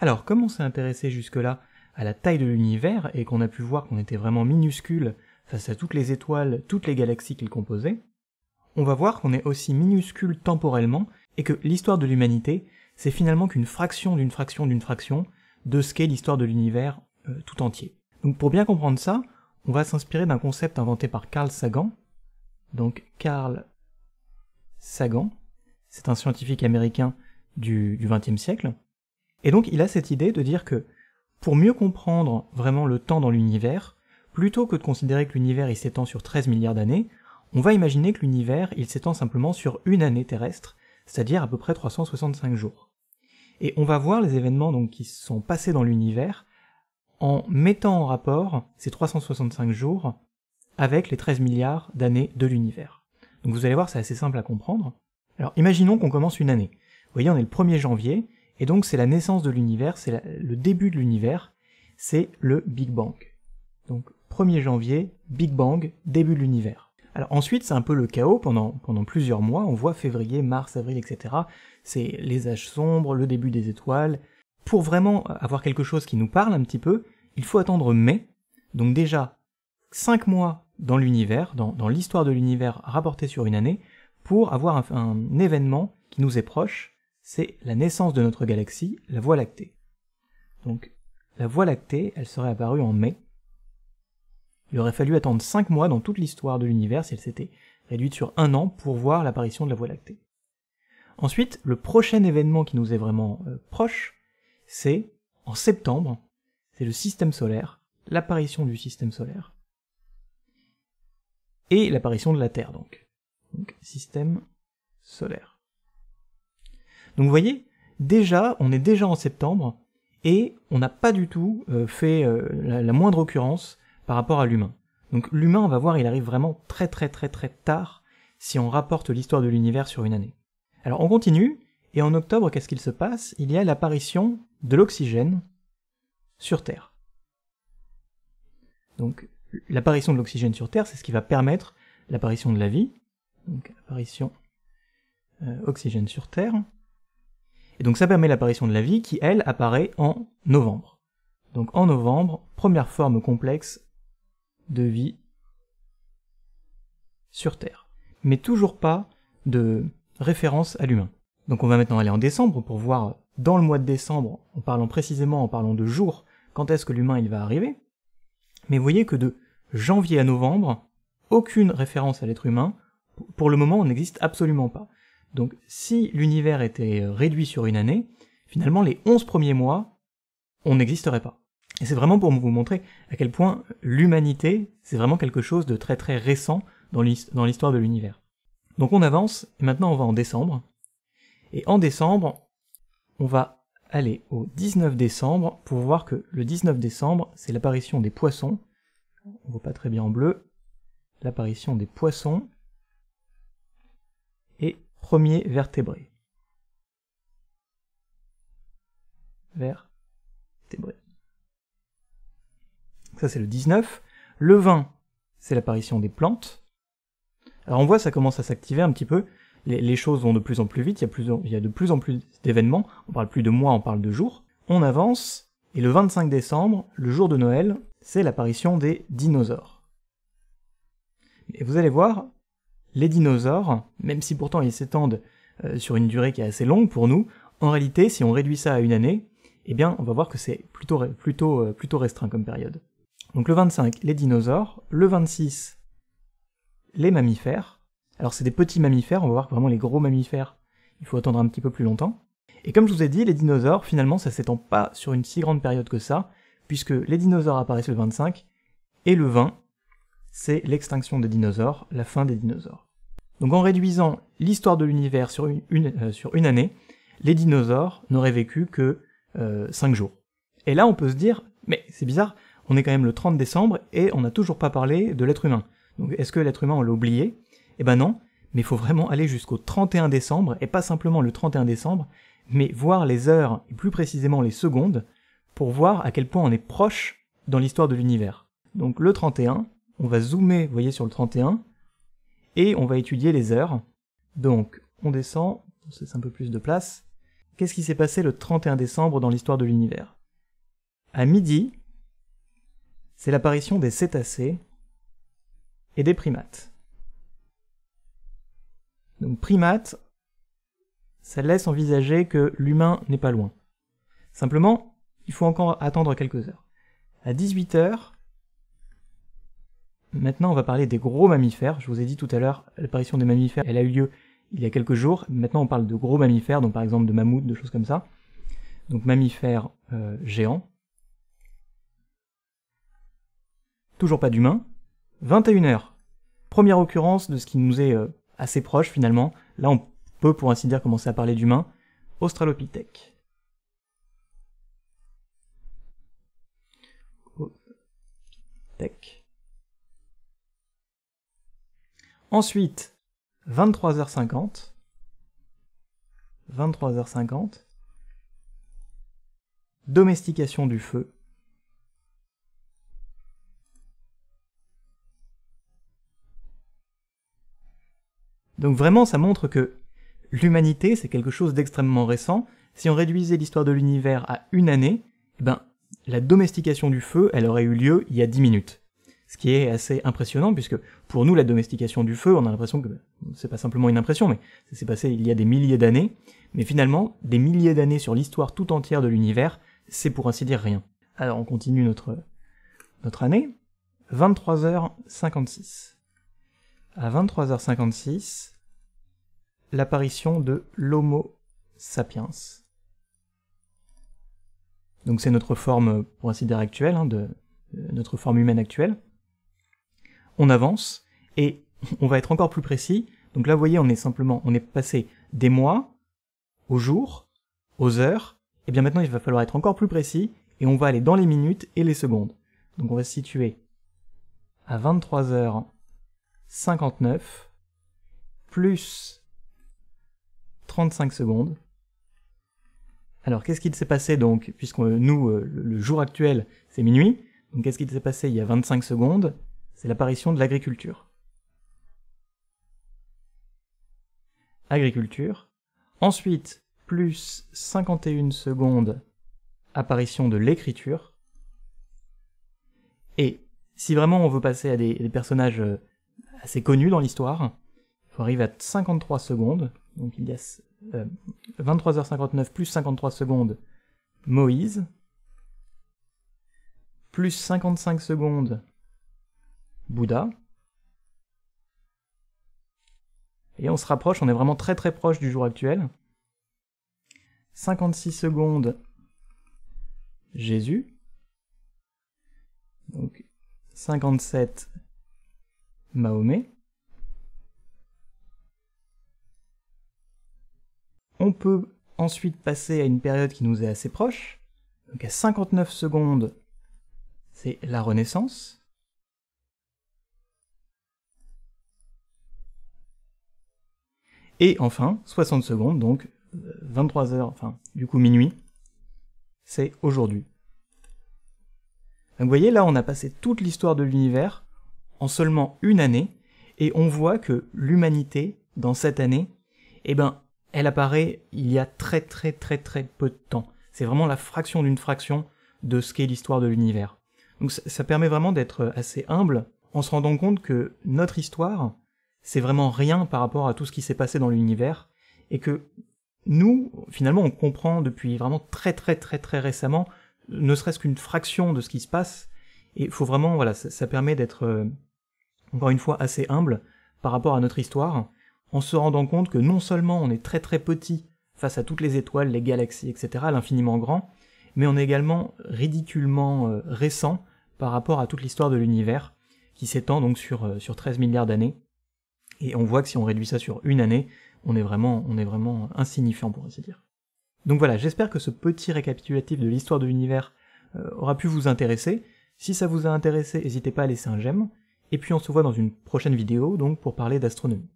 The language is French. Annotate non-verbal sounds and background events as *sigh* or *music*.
Alors, comme on s'est intéressé jusque-là à la taille de l'univers et qu'on a pu voir qu'on était vraiment minuscule face à toutes les étoiles, toutes les galaxies qu'il composait, on va voir qu'on est aussi minuscule temporellement et que l'histoire de l'humanité, c'est finalement qu'une fraction d'une fraction d'une fraction de ce qu'est l'histoire de l'univers euh, tout entier. Donc pour bien comprendre ça, on va s'inspirer d'un concept inventé par Carl Sagan. Donc Carl Sagan, c'est un scientifique américain du XXe siècle, et donc il a cette idée de dire que pour mieux comprendre vraiment le temps dans l'univers, plutôt que de considérer que l'univers il s'étend sur 13 milliards d'années, on va imaginer que l'univers il s'étend simplement sur une année terrestre, c'est-à-dire à peu près 365 jours. Et on va voir les événements qui se sont passés dans l'univers en mettant en rapport ces 365 jours avec les 13 milliards d'années de l'univers. Donc vous allez voir, c'est assez simple à comprendre. Alors imaginons qu'on commence une année. Vous voyez, on est le 1er janvier, et donc c'est la naissance de l'univers, c'est le début de l'univers, c'est le Big Bang. Donc 1er janvier, Big Bang, début de l'univers. Alors ensuite, c'est un peu le chaos pendant, plusieurs mois, on voit février, mars, avril, etc. C'est les âges sombres, le début des étoiles. Pour vraiment avoir quelque chose qui nous parle un petit peu, il faut attendre mai, donc déjà 5 mois dans l'univers, dans, l'histoire de l'univers rapportée sur une année, pour avoir un événement qui nous est proche, c'est la naissance de notre galaxie, la Voie lactée. Donc la Voie lactée, elle serait apparue en mai. Il aurait fallu attendre 5 mois dans toute l'histoire de l'univers si elle s'était réduite sur un an pour voir l'apparition de la Voie lactée. Ensuite, le prochain événement qui nous est vraiment euh, proche, c'est en septembre, c'est le système solaire, l'apparition du système solaire et l'apparition de la Terre donc. Donc système solaire. Donc vous voyez, déjà, on est déjà en septembre, et on n'a pas du tout euh, fait euh, la, moindre occurrence par rapport à l'humain. Donc l'humain, on va voir, il arrive vraiment très très très très tard si on rapporte l'histoire de l'univers sur une année. Alors on continue, et en octobre, qu'est-ce qu'il se passe Il y a l'apparition de l'oxygène sur Terre. Donc l'apparition de l'oxygène sur Terre, c'est ce qui va permettre l'apparition de la vie. Donc apparition euh, oxygène sur Terre. Et donc ça permet l'apparition de la vie qui, elle, apparaît en novembre. Donc en novembre, première forme complexe de vie sur Terre. Mais toujours pas de référence à l'humain. Donc on va maintenant aller en décembre pour voir dans le mois de décembre, en parlant précisément, en parlant de jours, quand est-ce que l'humain il va arriver. Mais vous voyez que de janvier à novembre, aucune référence à l'être humain, pour le moment n'existe absolument pas. Donc si l'univers était euh, réduit sur une année, finalement les 11 premiers mois, on n'existerait pas. Et c'est vraiment pour vous montrer à quel point l'humanité, c'est vraiment quelque chose de très très récent dans l'histoire de l'univers. Donc on avance, et maintenant on va en décembre. Et en décembre, on va aller au 19 décembre pour voir que le 19 décembre, c'est l'apparition des poissons. On voit pas très bien en bleu. L'apparition des poissons premier vertébré. Vertébré. Ça, c'est le 19. Le 20, c'est l'apparition des plantes. Alors on voit, ça commence à s'activer un petit peu. Les, choses vont de plus en plus vite, il y a, il de plus en plus d'événements. On parle plus de mois, on parle de jours. On avance, et le 25 décembre, le jour de Noël, c'est l'apparition des dinosaures. Et vous allez voir, les dinosaures, même si pourtant ils s'étendent euh, sur une durée qui est assez longue pour nous, en réalité, si on réduit ça à une année, eh bien, on va voir que c'est plutôt, plutôt, euh, plutôt restreint comme période. Donc le 25, les dinosaures. Le 26, les mammifères. Alors c'est des petits mammifères, on va voir que vraiment les gros mammifères, il faut attendre un petit peu plus longtemps. Et comme je vous ai dit, les dinosaures, finalement, ça s'étend pas sur une si grande période que ça, puisque les dinosaures apparaissent le 25, et le 20, c'est l'extinction des dinosaures, la fin des dinosaures. Donc en réduisant l'histoire de l'univers sur une, euh, année, les dinosaures n'auraient vécu que 5 euh, jours. Et là on peut se dire, mais c'est bizarre, on est quand même le 30 décembre et on n'a toujours pas parlé de l'être humain. Donc est-ce que l'être humain on l'a oublié Eh ben non, mais il faut vraiment aller jusqu'au 31 décembre, et pas simplement le 31 décembre, mais voir les heures, et plus précisément les secondes, pour voir à quel point on est proche dans l'histoire de l'univers. Donc le 31, on va zoomer, vous voyez, sur le 31, et on va étudier les heures. Donc, on descend, c'est un peu plus de place. Qu'est-ce qui s'est passé le 31 décembre dans l'histoire de l'univers À midi, c'est l'apparition des cétacés et des primates. Donc primates, ça laisse envisager que l'humain n'est pas loin. Simplement, il faut encore attendre quelques heures. À 18 heures, Maintenant, on va parler des gros mammifères. Je vous ai dit tout à l'heure, l'apparition des mammifères, elle a eu lieu il y a quelques jours. Maintenant, on parle de gros mammifères, donc par exemple de mammouths, de choses comme ça. Donc mammifères euh, géants. Toujours pas d'humains. 21 heures. Première occurrence de ce qui nous est euh, assez proche finalement. Là, on peut pour ainsi dire commencer à parler d'humains. Australopithèque. Ensuite, 23h50. 23h50. Domestication du feu. Donc vraiment, ça montre que l'humanité, c'est quelque chose d'extrêmement récent. Si on réduisait l'histoire de l'univers à une année, eh ben, la domestication du feu, elle aurait eu lieu il y a 10 minutes ce qui est assez impressionnant puisque pour nous la domestication du feu, on a l'impression que c'est pas simplement une impression, mais ça s'est passé il y a des milliers d'années, mais finalement des milliers d'années sur l'histoire tout entière de l'univers, c'est pour ainsi dire rien. Alors on continue notre notre année. 23h56. À 23h56, l'apparition de l'Homo sapiens. Donc c'est notre forme, pour ainsi dire, actuelle, hein, de, euh, notre forme humaine actuelle on avance, et *laughs* on va être encore plus précis. Donc là, vous voyez, on est simplement, on est passé des mois, aux jours, aux heures, et bien maintenant il va falloir être encore plus précis, et on va aller dans les minutes et les secondes. Donc on va se situer à 23h59 plus 35 secondes. Alors qu'est-ce qu'il s'est passé donc, puisque nous, euh, le jour actuel, c'est minuit, donc qu'est-ce qu'il s'est passé il y a 25 secondes c'est l'apparition de l'agriculture. Agriculture. Ensuite, plus 51 secondes, apparition de l'écriture. Et si vraiment on veut passer à des, personnages euh, assez connus dans l'histoire, il faut arriver à 53 secondes. Donc il y a 23h59 euh, plus 53 secondes, Moïse. Plus 55 secondes, Bouddha. Et on se rapproche, on est vraiment très très proche du jour actuel. 56 secondes, Jésus. Donc 57, Mahomet. On peut ensuite passer à une période qui nous est assez proche. Donc à 59 secondes, c'est la Renaissance. Et enfin, 60 secondes, donc 23 euh, heures, enfin du coup minuit, c'est aujourd'hui. vous voyez, là on a passé toute l'histoire de l'univers en seulement une année, et on voit que l'humanité, dans cette année, eh ben, elle apparaît il y a très très très très peu de temps. C'est vraiment la fraction d'une fraction de ce qu'est l'histoire de l'univers. Donc ça, ça permet vraiment d'être assez humble en se rendant compte que notre histoire, c'est vraiment rien par rapport à tout ce qui s'est passé dans l'univers, et que nous, finalement, on comprend depuis vraiment très très très très récemment, ne serait-ce qu'une fraction de ce qui se passe, et il faut vraiment, voilà, ça, permet d'être, euh, encore une fois, assez humble par rapport à notre histoire, en se rendant compte que non seulement on est très très petit face à toutes les étoiles, les galaxies, etc., l'infiniment grand, mais on est également ridiculement euh, récent par rapport à toute l'histoire de l'univers, qui s'étend donc sur, euh, sur 13 milliards d'années, et on voit que si on réduit ça sur une année, on est vraiment, on est vraiment insignifiant pour ainsi dire. Donc voilà, j'espère que ce petit récapitulatif de l'histoire de l'univers euh, aura pu vous intéresser. Si ça vous a intéressé, n'hésitez pas à laisser un j'aime. Et puis on se voit dans une prochaine vidéo donc pour parler d'astronomie.